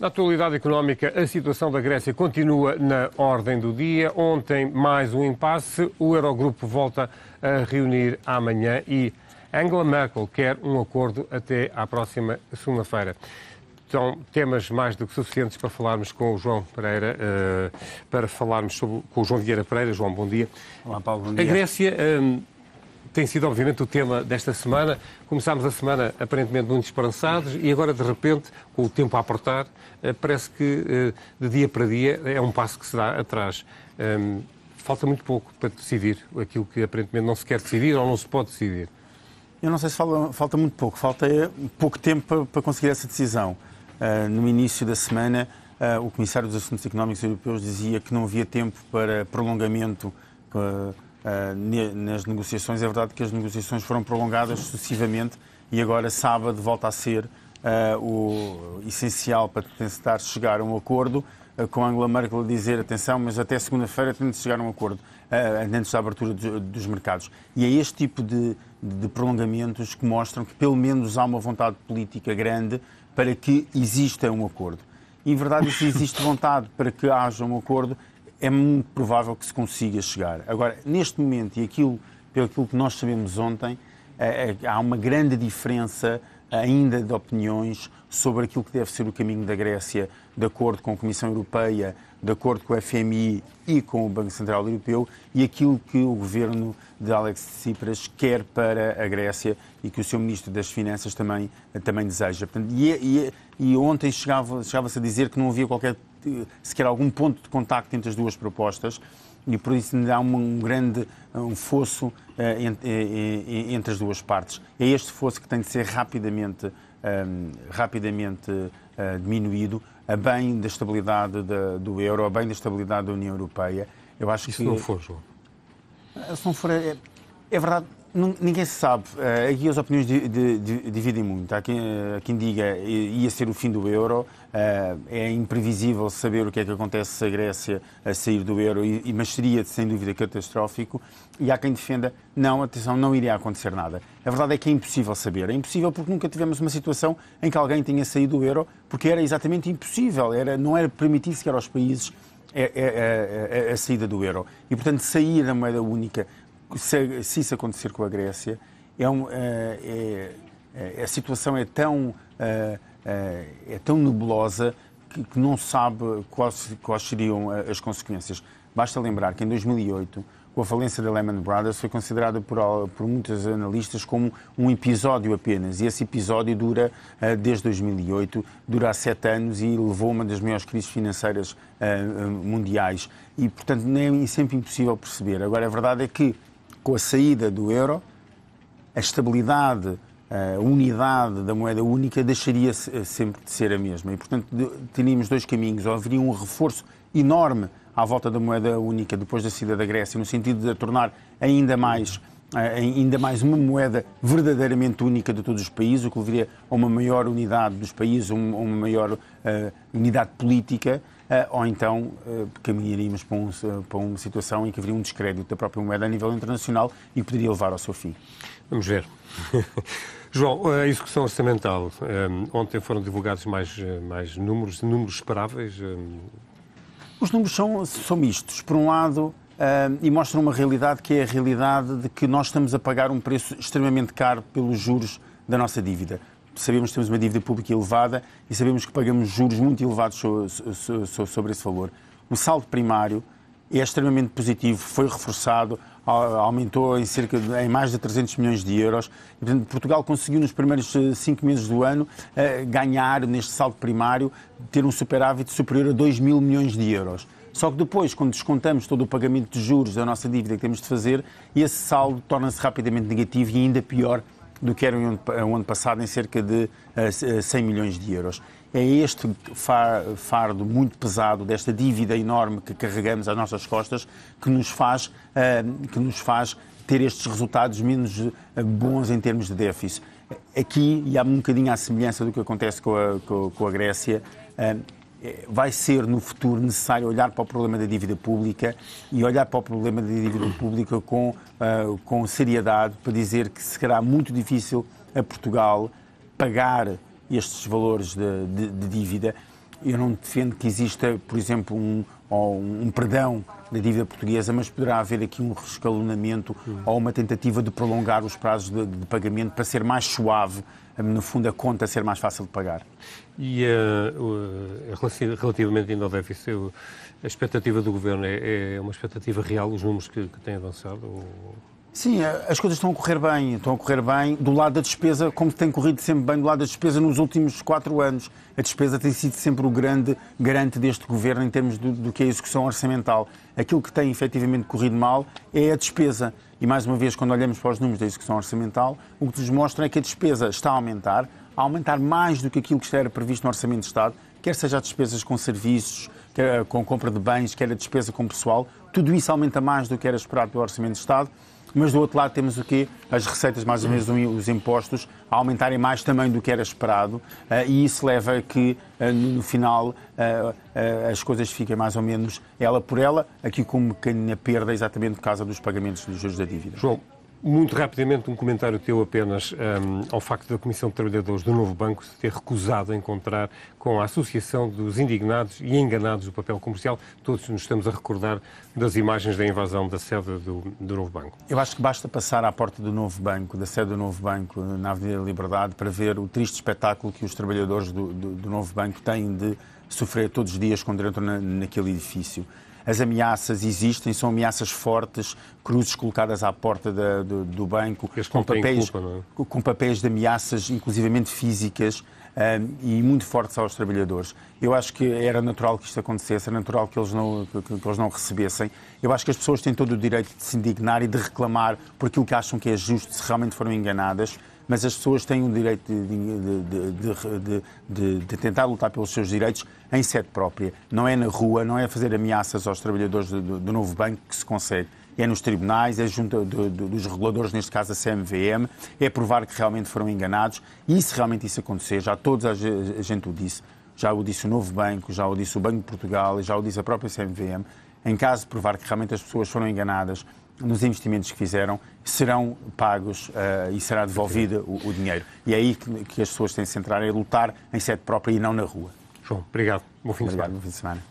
Na atualidade económica, a situação da Grécia continua na ordem do dia. Ontem, mais um impasse. O Eurogrupo volta a reunir amanhã e Angela Merkel quer um acordo até à próxima segunda-feira. São temas mais do que suficientes para falarmos com o João Pereira, eh, para falarmos sobre, com o João Vieira Pereira. João, bom dia. Olá, Paulo, bom dia. A Grécia eh, tem sido, obviamente, o tema desta semana. Começámos a semana aparentemente muito esperançados e agora, de repente, com o tempo a apertar, eh, parece que eh, de dia para dia é um passo que se dá atrás. Ehm, falta muito pouco para decidir aquilo que aparentemente não se quer decidir ou não se pode decidir. Eu não sei se fala, falta muito pouco, falta eh, pouco tempo para conseguir essa decisão. no início da semana, o Comissário dos Assuntos Económicos Europeus dizia que não havia tempo para prolongamento ah, nas negociações. É verdade que as negociações foram prolongadas sucessivamente e agora sábado volta a ser uh, o essencial para tentar chegar a um acordo. Uh, com Angela Merkel a dizer, atenção, mas até segunda-feira tem de chegar a um acordo, antes da abertura dos, dos mercados. E é este tipo de, de prolongamentos que mostram que pelo menos há uma vontade política grande para que exista um acordo. Em verdade, se é existe vontade para que haja um acordo, é muito provável que se consiga chegar. Agora, neste momento, e aquilo, pelo aquilo que nós sabemos ontem, é, é há uma grande diferença eh, ainda de opiniões sobre aquilo que deve ser o caminho da Grécia, de acordo com a Comissão Europeia, de acordo com o FMI e com o Banco Central Europeu, e aquilo que o governo de Alex Tsipras quer para a Grécia e que o seu Ministro das Finanças também, também deseja. Portanto, e, e, e, ontem chegava-se chegava a dizer que não havia qualquer sequer algum ponto de contacto entre as duas propostas e por isso há um grande um fosso uh, eh, entre, uh, eh, eh, entre, as duas partes. É este fosso que tem de ser rapidamente, ehm, rapidamente uh, diminuído a bem da estabilidade da, do euro, a bem da estabilidade da União Europeia. Eu acho que... não for, João. Se não for, é, é verdade, ninguém sabe. Eh, aqui as opiniões dividem muito. Há quem, eh, diga eh, ia ser o fim do euro. É imprevisível saber o que é que acontece se a Grécia a sair do euro, mas seria sem dúvida catastrófico. E há quem defenda, não, atenção, não iria acontecer nada. A verdade é que é impossível saber. É impossível porque nunca tivemos uma situação em que alguém tenha saído do euro, porque era exatamente impossível. Era, não era permitido sequer aos países é, é, é, a saída do euro. E, portanto, sair da moeda única se, se isso acontecer com a Grécia, é, um, é, é, é a situação é tão, é, é, é tão nebulosa que, que não sabe quais, quais seriam eh, as consequências. Basta lembrar que em 2008 com a falência da Lehman Brothers foi considerada por, por muitos analistas como um episódio apenas. E esse episódio dura eh, desde 2008, dura há sete anos e levou a uma das maiores crises financeiras eh, mundiais. E, portanto, nem é sempre impossível perceber. Agora, a verdade é que com a saída do euro, a estabilidade, a unidade da moeda única deixaria eh, sempre de ser a mesma. E, portanto, teríamos dois caminhos. Ou haveria um reforço enorme à volta da moeda única depois da saída da Grécia, no sentido de a tornar ainda mais eh, ainda mais uma moeda verdadeiramente única de todos os países, o que levaria a uma maior unidade dos países, a uma maior eh, unidade política, eh, ou então eh, caminharíamos para, um, eh, para uma situação em que haveria um descrédito da própria moeda a nível internacional e poderia levar ao seu fim. Vamos ver. João, a execução orçamental. Ontem foram divulgados mais, mais números, números esperáveis? Os números são, são mistos. Por um lado, Uh, e mostram uma realidade que é a realidade de que nós estamos a pagar um preço extremamente caro pelos juros da nossa dívida sabemos que temos uma dívida pública elevada e sabemos que pagamos juros muito elevados sobre, esse valor. O saldo primário é extremamente positivo, foi reforçado, aumentou em cerca de, em mais de 300 milhões de euros. E, portanto, Portugal conseguiu nos primeiros eh, cinco meses do ano eh, ganhar neste saldo primário, ter um superávit superior a 2 mil milhões de euros. Só que depois, quando descontamos todo o pagamento de juros da nossa dívida que temos de fazer, esse saldo torna-se rapidamente negativo e ainda pior do que era o ano, passado, em cerca de 100 eh, eh, milhões de euros. É este fardo muito pesado, desta dívida enorme que carregamos às nossas costas, que nos faz, eh, que nos faz ter estes resultados menos bons em termos de déficit. Aqui, e há um bocadinho à semelhança do que acontece com a, com a Grécia, eh, vai ser no futuro necessário olhar para o problema da dívida pública e olhar para o problema da dívida pública com, uh, com seriedade para dizer que será muito difícil a Portugal pagar estes valores de, de, de dívida eu não defendo que exista, por exemplo, um, um perdão da dívida portuguesa, mas poderá haver aqui um rescalonamento uhum. ou uma tentativa de prolongar os prazos de, de, pagamento para ser mais suave, no fundo, a conta ser mais fácil de pagar. E uh, relativamente ainda ao déficit, a expectativa do Governo é, é uma expectativa real, os números que, que têm avançado? Ou... Sim, eh, as coisas estão a correr bem, estão a correr bem do lado da despesa, como tem corrido sempre bem do lado da despesa nos últimos quatro anos. A despesa tem sido sempre o grande garante deste governo em termos do, do que é a execução orçamental. Aquilo que tem efetivamente corrido mal é a despesa. E mais uma vez, quando olhamos para os números da execução orçamental, o que nos mostra é que a despesa está a aumentar, a aumentar mais do que aquilo que era previsto no Orçamento de Estado, quer seja as despesas com serviços, quer eh, com compra de bens, quer a despesa com pessoal, tudo isso aumenta mais do que era esperado pelo Orçamento de Estado mas do outro lado temos o quê? As receitas, mais ou menos os impostos, a aumentarem mais também do que era esperado, eh, e isso leva a que, eh, no final, eh, as coisas fiquem mais ou menos ela por ela, aqui como na perda, exatamente por causa dos pagamentos dos juros da dívida. João, muito rapidamente, um comentário teu apenas um, ao facto da Comissão de Trabalhadores do Novo Banco se ter recusado a encontrar com a Associação dos Indignados e Enganados do Papel Comercial. Todos nos estamos a recordar das imagens da invasão da sede do, do Novo Banco. Eu acho que basta passar à porta do Novo Banco, da sede do Novo Banco, na Avenida da Liberdade, para ver o triste espetáculo que os trabalhadores do, do, do Novo Banco têm de sofrer todos os dias quando entram na, naquele edifício. As ameaças existem, são ameaças fortes, cruzes colocadas à porta da, do, do, banco, com papéis, culpa, é? com papéis de ameaças, inclusivamente físicas, um, e muito fortes aos trabalhadores. Eu acho que era natural que isto acontecesse, era natural que eles, não, que, que eles não recebessem. Eu acho que as pessoas têm todo o direito de se indignar e de reclamar por aquilo que acham que é justo se realmente foram enganadas mas as pessoas têm o direito de, de, de, tentar lutar pelos seus direitos em sede própria. Não é na rua, não é fazer ameaças aos trabalhadores do novo banco que se consegue é nos tribunais, é junto do, do, dos reguladores, neste caso a CMVM, é provar que realmente foram enganados. E se realmente isso acontecer, já todos a, a gente o disse, já o disse o Novo Banco, já o disse o Banco de Portugal, já o disse a própria CMVM, em caso de provar que realmente as pessoas foram enganadas nos investimentos que fizeram serão pagos uh, e será devolvido o, o, dinheiro. E é aí que, que as pessoas têm de se centrar, é lutar em sede própria e não na rua. João, obrigado. Bom fim obrigado, de semana. Bom fim de semana.